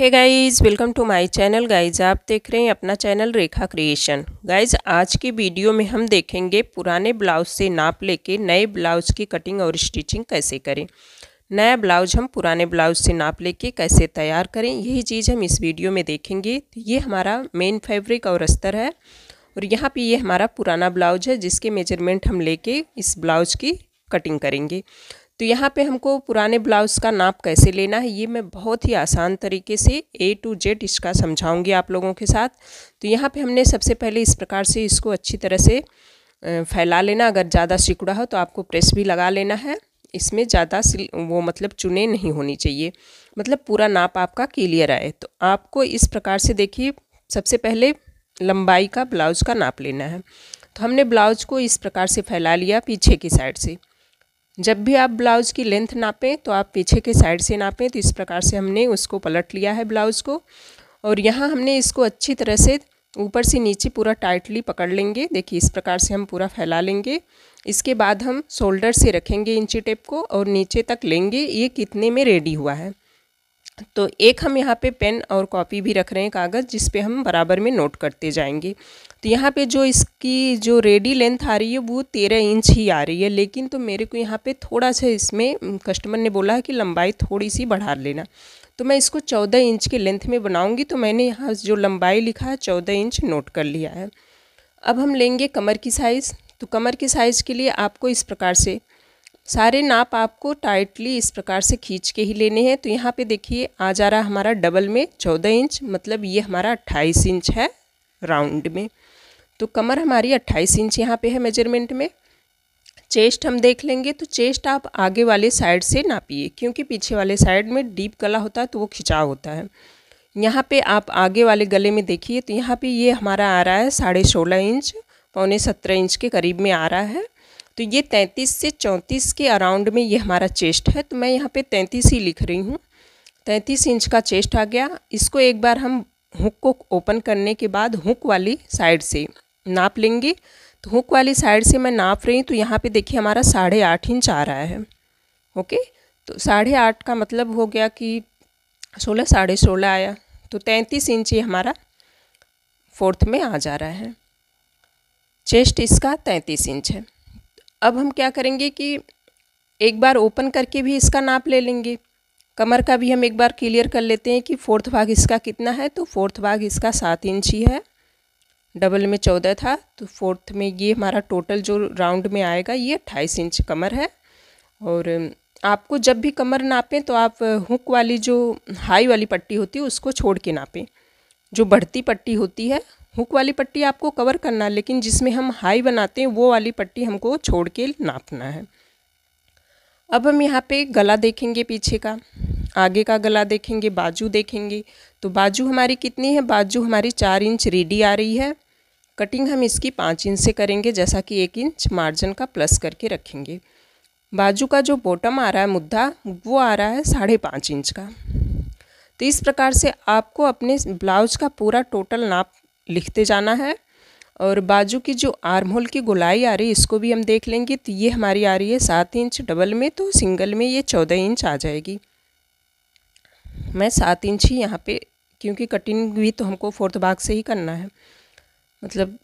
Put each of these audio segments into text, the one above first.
hey guys welcome to my channel guys आप देख रहे हैं अपना चैनल रेखा क्रिएशन गाइस आज की वीडियो में हम देखेंगे पुराने ब्लाउज से नाप लेके नए ब्लाउज की कटिंग और स्टिचिंग कैसे करें नया ब्लाउज हम पुराने ब्लाउज से नाप लेके कैसे तैयार करें यही चीज़ हम इस वीडियो में देखेंगे तो ये हमारा मेन फेब्रिक और अस्तर है और यहाँ पर ये हमारा पुराना ब्लाउज है जिसके मेजरमेंट हम ले इस ब्लाउज की कटिंग करेंगे तो यहाँ पे हमको पुराने ब्लाउज़ का नाप कैसे लेना है ये मैं बहुत ही आसान तरीके से ए टू जेड इसका समझाऊंगी आप लोगों के साथ तो यहाँ पे हमने सबसे पहले इस प्रकार से इसको अच्छी तरह से फैला लेना अगर ज़्यादा सिकुड़ा हो तो आपको प्रेस भी लगा लेना है इसमें ज़्यादा वो मतलब चुने नहीं होनी चाहिए मतलब पूरा नाप आपका क्लियर आए तो आपको इस प्रकार से देखिए सबसे पहले लंबाई का ब्लाउज़ का नाप लेना है तो हमने ब्लाउज को इस प्रकार से फैला लिया पीछे की साइड से जब भी आप ब्लाउज़ की लेंथ नापें तो आप पीछे के साइड से नापें तो इस प्रकार से हमने उसको पलट लिया है ब्लाउज़ को और यहाँ हमने इसको अच्छी तरह से ऊपर से नीचे पूरा टाइटली पकड़ लेंगे देखिए इस प्रकार से हम पूरा फैला लेंगे इसके बाद हम शोल्डर से रखेंगे इंची टेप को और नीचे तक लेंगे ये कितने में रेडी हुआ है तो एक हम यहाँ पे पेन और कॉपी भी रख रहे हैं कागज़ जिस पे हम बराबर में नोट करते जाएंगे तो यहाँ पे जो इसकी जो रेडी लेंथ आ रही है वो तेरह इंच ही आ रही है लेकिन तो मेरे को यहाँ पे थोड़ा सा इसमें कस्टमर ने बोला है कि लंबाई थोड़ी सी बढ़ा लेना तो मैं इसको चौदह इंच के लेंथ में बनाऊँगी तो मैंने यहाँ जो लंबाई लिखा है चौदह इंच नोट कर लिया है अब हम लेंगे कमर की साइज़ तो कमर के साइज़ के लिए आपको इस प्रकार से सारे नाप आपको टाइटली इस प्रकार से खींच के ही लेने हैं तो यहाँ पे देखिए आ जा रहा हमारा डबल में चौदह इंच मतलब ये हमारा अट्ठाईस इंच है राउंड में तो कमर हमारी अट्ठाईस इंच यहाँ पे है मेजरमेंट में चेस्ट हम देख लेंगे तो चेस्ट आप आगे वाले साइड से नापिए क्योंकि पीछे वाले साइड में डीप गला होता है तो वो खिंचाव होता है यहाँ पर आप आगे वाले गले में देखिए तो यहाँ पर ये हमारा आ रहा है साढ़े सोलह इंच पौने सत्रह इंच के करीब में आ रहा है तो ये तैंतीस से चौंतीस के अराउंड में ये हमारा चेस्ट है तो मैं यहाँ पे तैंतीस ही लिख रही हूँ तैंतीस इंच का चेस्ट आ गया इसको एक बार हम हुक को ओपन करने के बाद हुक वाली साइड से नाप लेंगे तो हुक वाली साइड से मैं नाप रही हूँ तो यहाँ पे देखिए हमारा साढ़े आठ इंच आ रहा है ओके तो साढ़े आठ का मतलब हो गया कि सोलह साढ़े सोलह आया तो तैंतीस इंच ये हमारा फोर्थ में आ जा रहा है चेस्ट इसका तैंतीस इंच है अब हम क्या करेंगे कि एक बार ओपन करके भी इसका नाप ले लेंगे कमर का भी हम एक बार क्लियर कर लेते हैं कि फोर्थ भाग इसका कितना है तो फोर्थ भाग इसका सात इंच ही है डबल में चौदह था तो फोर्थ में ये हमारा टोटल जो राउंड में आएगा ये अट्ठाईस इंच कमर है और आपको जब भी कमर नापें तो आप हुक वाली जो हाई वाली पट्टी होती है उसको छोड़ के नापें जो बढ़ती पट्टी होती है हुक वाली पट्टी आपको कवर करना है लेकिन जिसमें हम हाई बनाते हैं वो वाली पट्टी हमको छोड़ के नापना है अब हम यहाँ पे गला देखेंगे पीछे का आगे का गला देखेंगे बाजू देखेंगे तो बाजू हमारी कितनी है बाजू हमारी चार इंच रेडी आ रही है कटिंग हम इसकी पाँच इंच से करेंगे जैसा कि एक इंच मार्जिन का प्लस करके रखेंगे बाजू का जो बॉटम आ रहा है मुद्दा वो आ रहा है साढ़े पाँच इंच का तो इस प्रकार से आपको अपने ब्लाउज का पूरा टोटल नाप लिखते जाना है और बाजू की जो आर्म होल की गोलाई आ रही है इसको भी हम देख लेंगे तो ये हमारी आ रही है सात इंच डबल में तो सिंगल में ये चौदह इंच आ जाएगी मैं सात इंच ही यहाँ पे क्योंकि कटिंग भी तो हमको फोर्थ भाग से ही करना है मतलब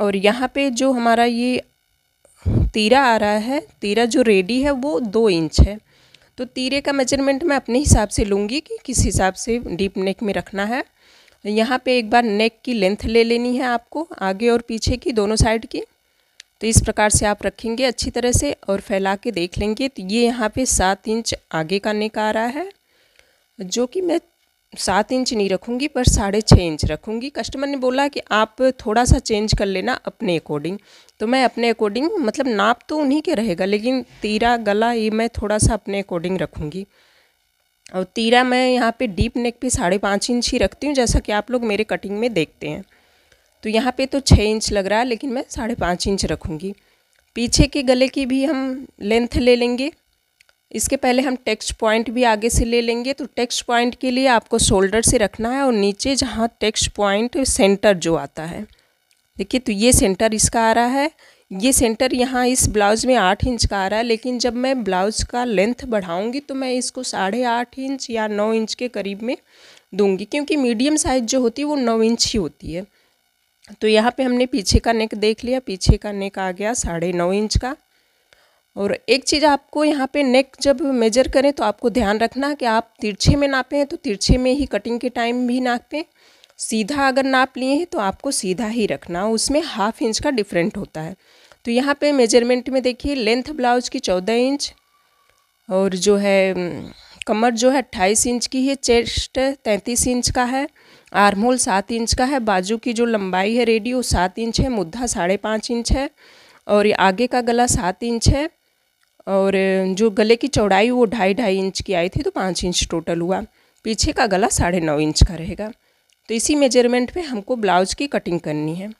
और यहाँ पे जो हमारा ये तीरा आ रहा है तीरा जो रेडी है वो दो इंच है तो तीरे का मेजरमेंट मैं अपने हिसाब से लूँगी कि किस हिसाब से डीप नेक में रखना है यहाँ पे एक बार नेक की लेंथ ले लेनी है आपको आगे और पीछे की दोनों साइड की तो इस प्रकार से आप रखेंगे अच्छी तरह से और फैला के देख लेंगे तो ये यहाँ पे सात इंच आगे का नेक आ रहा है जो कि मैं सात इंच नहीं रखूँगी पर साढ़े छः इंच रखूँगी कस्टमर ने बोला कि आप थोड़ा सा चेंज कर लेना अपने अकॉर्डिंग तो मैं अपने अकॉर्डिंग मतलब नाप तो उन्हीं के रहेगा लेकिन तीरा गला ये मैं थोड़ा सा अपने अकॉर्डिंग रखूँगी और तीरा मैं यहाँ पे डीप नेक पे साढ़े पाँच इंच ही रखती हूँ जैसा कि आप लोग मेरे कटिंग में देखते हैं तो यहाँ पे तो छः इंच लग रहा है लेकिन मैं साढ़े पाँच इंच रखूँगी पीछे के गले की भी हम लेंथ ले लेंगे इसके पहले हम टेक्स्ट पॉइंट भी आगे से ले लेंगे तो टेक्स्ट पॉइंट के लिए आपको शोल्डर से रखना है और नीचे जहाँ टेक्स्ट पॉइंट सेंटर जो आता है देखिए तो ये सेंटर इसका आ रहा है ये सेंटर यहाँ इस ब्लाउज में आठ इंच का आ रहा है लेकिन जब मैं ब्लाउज का लेंथ बढ़ाऊँगी तो मैं इसको साढ़े आठ इंच या नौ इंच के करीब में दूंगी क्योंकि मीडियम साइज़ जो होती है वो नौ इंच ही होती है तो यहाँ पे हमने पीछे का नेक देख लिया पीछे का नेक आ गया साढ़े नौ इंच का और एक चीज़ आपको यहाँ पे नेक जब मेजर करें तो आपको ध्यान रखना कि आप तिरछे में नापें तो तिरछे में ही कटिंग के टाइम भी नापें सीधा अगर नाप लिए हैं तो आपको सीधा ही रखना उसमें हाफ इंच का डिफरेंट होता है तो यहाँ पे मेजरमेंट में देखिए लेंथ ब्लाउज की चौदह इंच और जो है कमर जो है अट्ठाईस इंच की है चेस्ट तैंतीस इंच का है आर्म होल सात इंच का है बाजू की जो लंबाई है रेडी वो सात इंच है मुद्दा साढ़े पाँच इंच है और ये आगे का गला सात इंच है और जो गले की चौड़ाई वो ढाई ढाई इंच की आई थी तो पाँच इंच टोटल हुआ पीछे का गला साढ़े नौ इंच का रहेगा तो इसी मेजरमेंट पे हमको ब्लाउज की कटिंग करनी है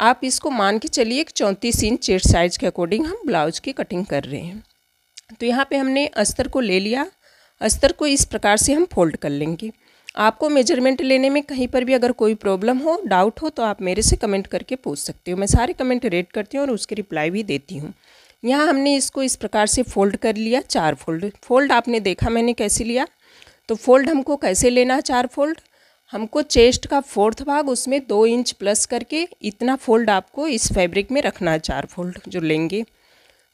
आप इसको मान के चलिए कि चौंतीस इंच चेट साइज के अकॉर्डिंग हम ब्लाउज की कटिंग कर रहे हैं तो यहाँ पे हमने अस्तर को ले लिया अस्तर को इस प्रकार से हम फोल्ड कर लेंगे आपको मेजरमेंट लेने में कहीं पर भी अगर कोई प्रॉब्लम हो डाउट हो तो आप मेरे से कमेंट करके पूछ सकते हो मैं सारे कमेंट रेड करती हूँ और उसकी रिप्लाई भी देती हूँ यहाँ हमने इसको इस प्रकार से फोल्ड कर लिया चार फोल्ड फोल्ड आपने देखा मैंने कैसे लिया तो फोल्ड हमको कैसे लेना है चार फोल्ड हमको चेस्ट का फोर्थ भाग उसमें दो इंच प्लस करके इतना फोल्ड आपको इस फैब्रिक में रखना है चार फोल्ड जो लेंगे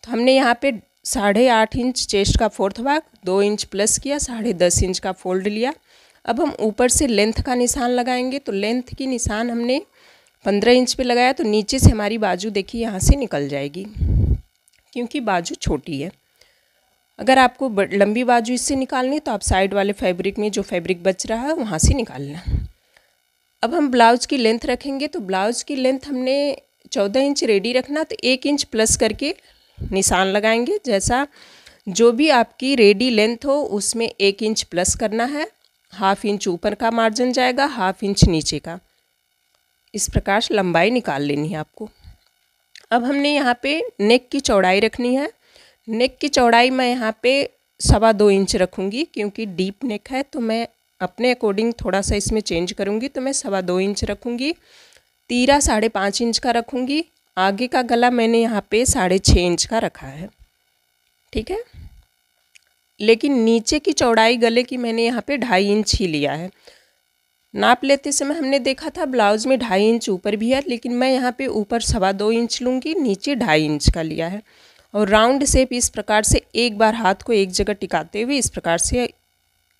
तो हमने यहाँ पे साढ़े आठ इंच चेस्ट का फोर्थ भाग दो इंच प्लस किया साढ़े दस इंच का फोल्ड लिया अब हम ऊपर से लेंथ का निशान लगाएंगे तो लेंथ की निशान हमने पंद्रह इंच पे लगाया तो नीचे से हमारी बाजू देखिए यहाँ से निकल जाएगी क्योंकि बाजू छोटी है अगर आपको लंबी बाजू इससे निकालनी तो आप साइड वाले फैब्रिक में जो फैब्रिक बच रहा है वहाँ से निकालना अब हम ब्लाउज की लेंथ रखेंगे तो ब्लाउज की लेंथ हमने चौदह इंच रेडी रखना तो एक इंच प्लस करके निशान लगाएंगे जैसा जो भी आपकी रेडी लेंथ हो उसमें एक इंच प्लस करना है हाफ इंच ऊपर का मार्जिन जाएगा हाफ इंच नीचे का इस प्रकार लंबाई निकाल लेनी है आपको अब हमने यहाँ पे नेक की चौड़ाई रखनी है नेक की चौड़ाई मैं यहाँ पे सवा दो इंच रखूँगी क्योंकि डीप नेक है तो मैं अपने अकॉर्डिंग थोड़ा सा इसमें चेंज करूँगी तो मैं सवा दो इंच रखूँगी तीरा साढ़े पाँच इंच का रखूँगी आगे का गला मैंने यहाँ पे साढ़े छः इंच का रखा है ठीक है लेकिन नीचे की चौड़ाई गले की मैंने यहाँ पे ढाई इंच ही लिया है नाप लेते समय हमने देखा था ब्लाउज़ में ढाई इंच ऊपर भी है लेकिन मैं यहाँ पे ऊपर सवा दो इंच लूँगी नीचे ढाई इंच का लिया है और राउंड शेप इस प्रकार से एक बार हाथ को एक जगह टिकाते हुए इस प्रकार से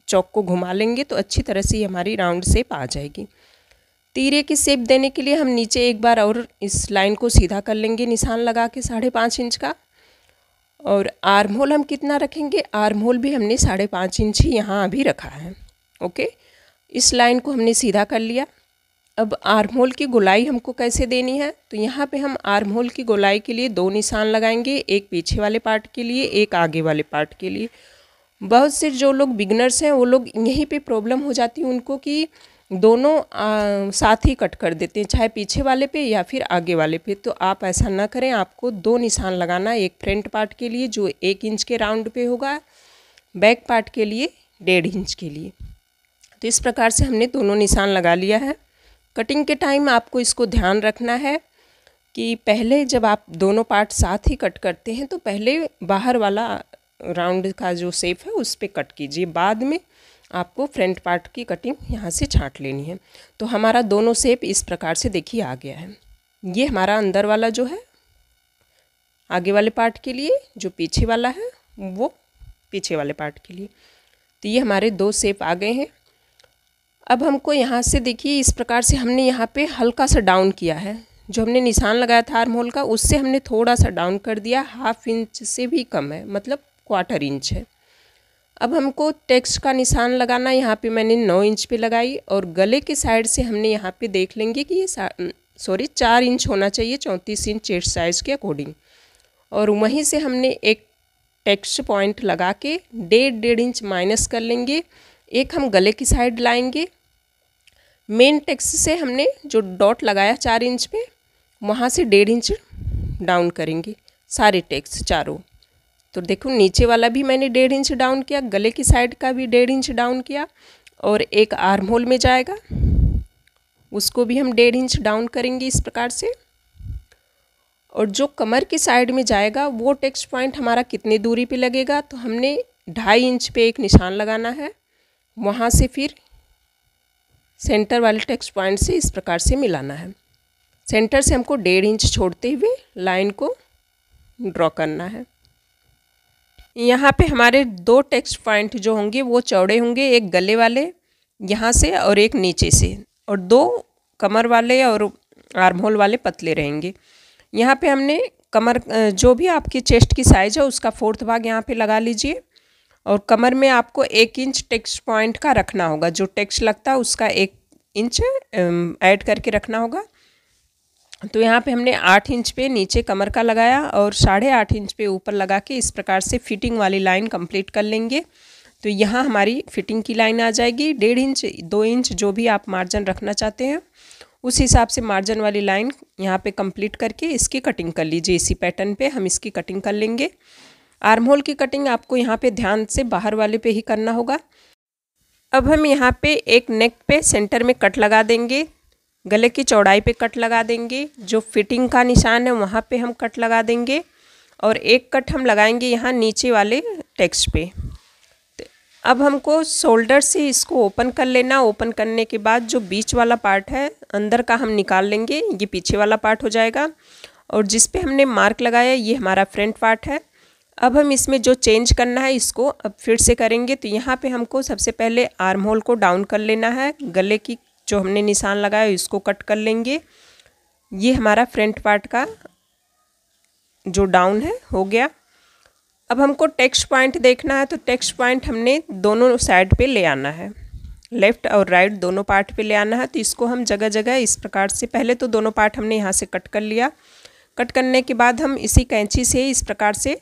चौक को घुमा लेंगे तो अच्छी तरह से हमारी राउंड शेप आ जाएगी तीरे की शेप देने के लिए हम नीचे एक बार और इस लाइन को सीधा कर लेंगे निशान लगा के साढ़े पाँच इंच का और आर्म होल हम कितना रखेंगे आर्म होल भी हमने साढ़े पाँच इंच ही यहाँ अभी रखा है ओके इस लाइन को हमने सीधा कर लिया अब आर्म होल की गोलाई हमको कैसे देनी है तो यहाँ पे हम आर्म होल की गोलाई के लिए दो निशान लगाएंगे एक पीछे वाले पार्ट के लिए एक आगे वाले पार्ट के लिए बहुत से जो लोग बिगनर्स हैं वो लोग यहीं पे प्रॉब्लम हो जाती है उनको कि दोनों आ, साथ ही कट कर देते हैं चाहे पीछे वाले पे या फिर आगे वाले पे तो आप ऐसा ना करें आपको दो निशान लगाना एक फ्रंट पार्ट के लिए जो एक इंच के राउंड पे होगा बैक पार्ट के लिए डेढ़ इंच के लिए तो इस प्रकार से हमने दोनों निशान लगा लिया है कटिंग के टाइम आपको इसको ध्यान रखना है कि पहले जब आप दोनों पार्ट साथ ही कट करते हैं तो पहले बाहर वाला राउंड का जो सेप है उस पर कट कीजिए बाद में आपको फ्रंट पार्ट की कटिंग यहाँ से छाँट लेनी है तो हमारा दोनों सेप इस प्रकार से देखिए आ गया है ये हमारा अंदर वाला जो है आगे वाले पार्ट के लिए जो पीछे वाला है वो पीछे वाले पार्ट के लिए तो ये हमारे दो सेप आ गए हैं अब हमको यहाँ से देखिए इस प्रकार से हमने यहाँ पे हल्का सा डाउन किया है जो हमने निशान लगाया था आर्म होल का उससे हमने थोड़ा सा डाउन कर दिया हाफ इंच से भी कम है मतलब क्वार्टर इंच है अब हमको टेक्स्ट का निशान लगाना यहाँ पे मैंने नौ इंच पे लगाई और गले के साइड से हमने यहाँ पे देख लेंगे कि ये सॉरी चार इंच होना चाहिए चौंतीस इंच चेस्ट साइज़ के अकॉर्डिंग और वहीं से हमने एक टेक्स्ट पॉइंट लगा के डेढ़ डेढ़ इंच माइनस कर लेंगे एक हम गले की साइड लाएंगे मेन टेक्स से हमने जो डॉट लगाया चार इंच पे वहाँ से डेढ़ इंच डाउन करेंगे सारे टेक्स चारों तो देखो नीचे वाला भी मैंने डेढ़ इंच डाउन किया गले की साइड का भी डेढ़ इंच डाउन किया और एक आर्म होल में जाएगा उसको भी हम डेढ़ इंच डाउन करेंगे इस प्रकार से और जो कमर की साइड में जाएगा वो टेक्स्ट पॉइंट हमारा कितनी दूरी पे लगेगा तो हमने ढाई इंच पे एक निशान लगाना है वहाँ से फिर सेंटर वाले टेक्स्ट पॉइंट से इस प्रकार से मिलाना है सेंटर से हमको डेढ़ इंच छोड़ते हुए लाइन को ड्रॉ करना है यहाँ पे हमारे दो टेक्स्ट पॉइंट जो होंगे वो चौड़े होंगे एक गले वाले यहाँ से और एक नीचे से और दो कमर वाले और आर्म होल वाले पतले रहेंगे यहाँ पे हमने कमर जो भी आपकी चेस्ट की साइज़ है उसका फोर्थ भाग यहाँ पे लगा लीजिए और कमर में आपको एक इंच टेक्स पॉइंट का रखना होगा जो टेक्स लगता है उसका एक इंच ऐड करके रखना होगा तो यहाँ पे हमने आठ इंच पे नीचे कमर का लगाया और साढ़े आठ इंच पे ऊपर लगा के इस प्रकार से फिटिंग वाली लाइन कंप्लीट कर लेंगे तो यहाँ हमारी फिटिंग की लाइन आ जाएगी डेढ़ इंच दो इंच जो भी आप मार्जिन रखना चाहते हैं उस हिसाब से मार्जिन वाली लाइन यहाँ पे कंप्लीट करके इसकी कटिंग कर लीजिए इसी पैटर्न पे हम इसकी कटिंग कर लेंगे आर्म होल की कटिंग आपको यहाँ पे ध्यान से बाहर वाले पे ही करना होगा अब हम यहाँ पे एक नेक पे सेंटर में कट लगा देंगे गले की चौड़ाई पे कट लगा देंगे जो फिटिंग का निशान है वहाँ पे हम कट लगा देंगे और एक कट हम लगाएंगे यहाँ नीचे वाले टेक्स्ट पे तो अब हमको शोल्डर से इसको ओपन कर लेना ओपन करने के बाद जो बीच वाला पार्ट है अंदर का हम निकाल लेंगे ये पीछे वाला पार्ट हो जाएगा और जिस पे हमने मार्क लगाया ये हमारा फ्रंट पार्ट है अब हम इसमें जो चेंज करना है इसको अब फिर से करेंगे तो यहाँ पे हमको सबसे पहले आर्म होल को डाउन कर लेना है गले की जो हमने निशान लगाया इसको कट कर लेंगे ये हमारा फ्रंट पार्ट का जो डाउन है हो गया अब हमको टेक्स्ट पॉइंट देखना है तो टेक्स्ट पॉइंट हमने दोनों साइड पे ले आना है लेफ़्ट और राइट right दोनों पार्ट पे ले आना है तो इसको हम जगह जगह इस प्रकार से पहले तो दोनों पार्ट हमने यहाँ से कट कर लिया कट करने के बाद हम इसी कैंची से इस प्रकार से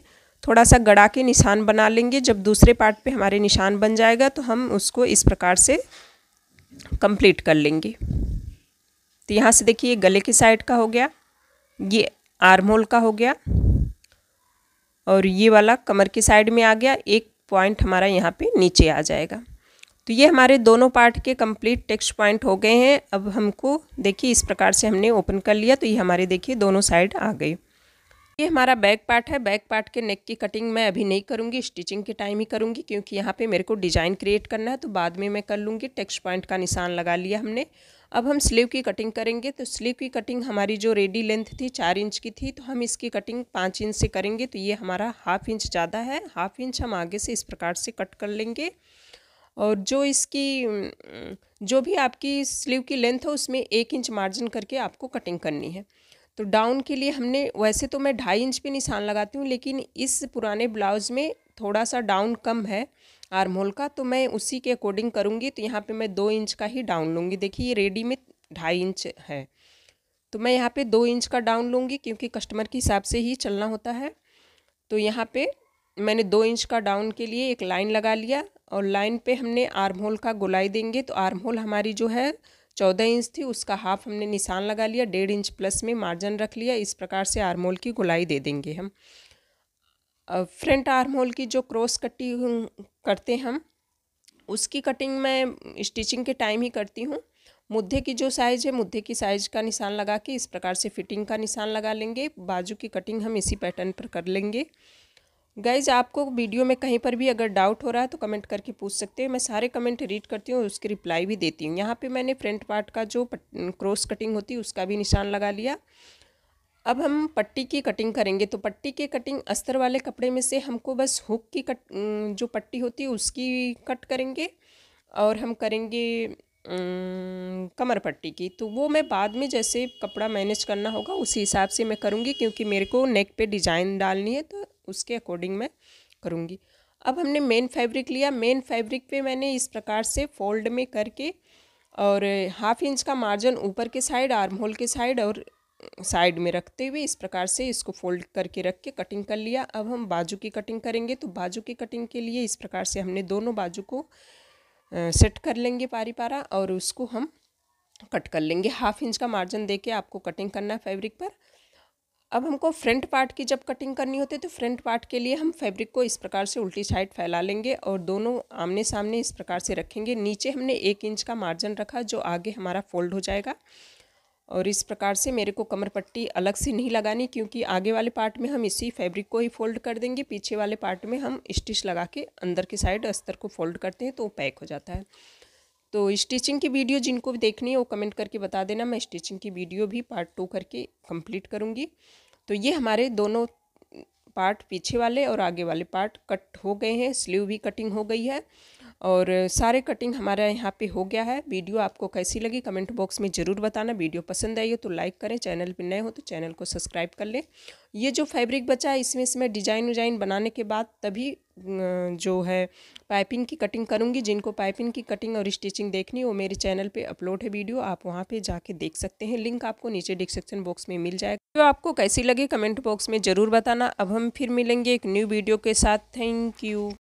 थोड़ा सा गड़ा के निशान बना लेंगे जब दूसरे पार्ट पे हमारे निशान बन जाएगा तो हम उसको इस प्रकार से कंप्लीट कर लेंगे तो यहाँ से देखिए गले के साइड का हो गया ये आर्म होल का हो गया और ये वाला कमर की साइड में आ गया एक पॉइंट हमारा यहाँ पे नीचे आ जाएगा तो ये हमारे दोनों पार्ट के कंप्लीट टेक्स्ट पॉइंट हो गए हैं अब हमको देखिए इस प्रकार से हमने ओपन कर लिया तो ये हमारे देखिए दोनों साइड आ गई ये हमारा बैक पार्ट है बैक पार्ट के नेक की कटिंग मैं अभी नहीं करूँगी स्टिचिंग के टाइम ही करूँगी क्योंकि यहाँ पे मेरे को डिज़ाइन क्रिएट करना है तो बाद में मैं कर लूँगी टेक्स्ट पॉइंट का निशान लगा लिया हमने अब हम स्लीव की कटिंग करेंगे तो स्लीव की कटिंग हमारी जो रेडी लेंथ थी चार इंच की थी तो हम इसकी कटिंग पाँच इंच से करेंगे तो ये हमारा हाफ इंच ज़्यादा है हाफ इंच हम आगे से इस प्रकार से कट कर लेंगे और जो इसकी जो भी आपकी स्लीव की लेंथ हो उसमें एक इंच मार्जिन करके आपको कटिंग करनी है तो डाउन के लिए हमने वैसे तो मैं ढाई इंच पे निशान लगाती हूँ लेकिन इस पुराने ब्लाउज़ में थोड़ा सा डाउन कम है आर्म होल का तो मैं उसी के अकॉर्डिंग करूँगी तो यहाँ पे मैं दो इंच का ही डाउन लूँगी देखिए ये रेडी में ढाई इंच है तो मैं यहाँ पे दो इंच का डाउन लूँगी क्योंकि कस्टमर के हिसाब से ही चलना होता है तो यहाँ पे मैंने दो इंच का डाउन के लिए एक लाइन लगा लिया और लाइन पे हमने आर्म होल का गुलाई देंगे तो आर्म होल हमारी जो है चौदह इंच थी उसका हाफ हमने निशान लगा लिया डेढ़ इंच प्लस में मार्जिन रख लिया इस प्रकार से आर्मोल की गुलाई दे देंगे हम फ्रंट आरमोल की जो क्रॉस कटिंग करते हम उसकी कटिंग मैं स्टिचिंग के टाइम ही करती हूँ मुद्दे की जो साइज़ है मुद्दे की साइज़ का निशान लगा के इस प्रकार से फिटिंग का निशान लगा लेंगे बाजू की कटिंग हम इसी पैटर्न पर कर लेंगे गाइज आपको वीडियो में कहीं पर भी अगर डाउट हो रहा है तो कमेंट करके पूछ सकते हैं मैं सारे कमेंट रीड करती हूँ और उसकी रिप्लाई भी देती हूँ यहाँ पे मैंने फ्रंट पार्ट का जो क्रॉस कटिंग होती है उसका भी निशान लगा लिया अब हम पट्टी की कटिंग करेंगे तो पट्टी के कटिंग अस्तर वाले कपड़े में से हमको बस हुक की कट जो पट्टी होती है उसकी कट करेंगे और हम करेंगे कमर पट्टी की तो वो मैं बाद में जैसे कपड़ा मैनेज करना होगा उसी हिसाब से मैं करूँगी क्योंकि मेरे को नेक पे डिज़ाइन डालनी है तो उसके अकॉर्डिंग मैं करूँगी अब हमने मेन फैब्रिक लिया मेन फैब्रिक पे मैंने इस प्रकार से फोल्ड में करके और हाफ इंच का मार्जिन ऊपर के साइड आर्म होल के साइड और साइड में रखते हुए इस प्रकार से इसको फोल्ड करके रख के कटिंग कर लिया अब हम बाजू की कटिंग करेंगे तो बाजू की कटिंग के लिए इस प्रकार से हमने दोनों बाजू को सेट कर लेंगे पारी पारा और उसको हम कट कर लेंगे हाफ इंच का मार्जिन दे के आपको कटिंग करना है फैब्रिक पर अब हमको फ्रंट पार्ट की जब कटिंग करनी होती है तो फ्रंट पार्ट के लिए हम फैब्रिक को इस प्रकार से उल्टी साइड फैला लेंगे और दोनों आमने सामने इस प्रकार से रखेंगे नीचे हमने एक इंच का मार्जिन रखा जो आगे हमारा फोल्ड हो जाएगा और इस प्रकार से मेरे को कमर पट्टी अलग से नहीं लगानी क्योंकि आगे वाले पार्ट में हम इसी फैब्रिक को ही फोल्ड कर देंगे पीछे वाले पार्ट में हम स्टिच लगा के अंदर की साइड अस्तर को फोल्ड करते हैं तो पैक हो जाता है तो स्टिचिंग की वीडियो जिनको भी देखनी है वो कमेंट करके बता देना मैं स्टिचिंग की वीडियो भी पार्ट टू करके कंप्लीट करूँगी तो ये हमारे दोनों पार्ट पीछे वाले और आगे वाले पार्ट कट हो गए हैं स्लीव भी कटिंग हो गई है और सारे कटिंग हमारा यहाँ पे हो गया है वीडियो आपको कैसी लगी कमेंट बॉक्स में ज़रूर बताना वीडियो पसंद आई हो तो लाइक करें चैनल पर नए हो तो चैनल को सब्सक्राइब कर लें ये जो फैब्रिक बचा है इसमें इसमें डिजाइन उजाइन बनाने के बाद तभी जो है पाइपिंग की कटिंग करूँगी जिनको पाइपिंग की कटिंग और स्टिचिंग देखनी वो मेरे चैनल पर अपलोड है वीडियो आप वहाँ पर जाके देख सकते हैं लिंक आपको नीचे डिस्क्रिप्शन बॉक्स में मिल जाएगा तो आपको कैसी लगी कमेंट बॉक्स में ज़रूर बताना अब हम फिर मिलेंगे एक न्यू वीडियो के साथ थैंक यू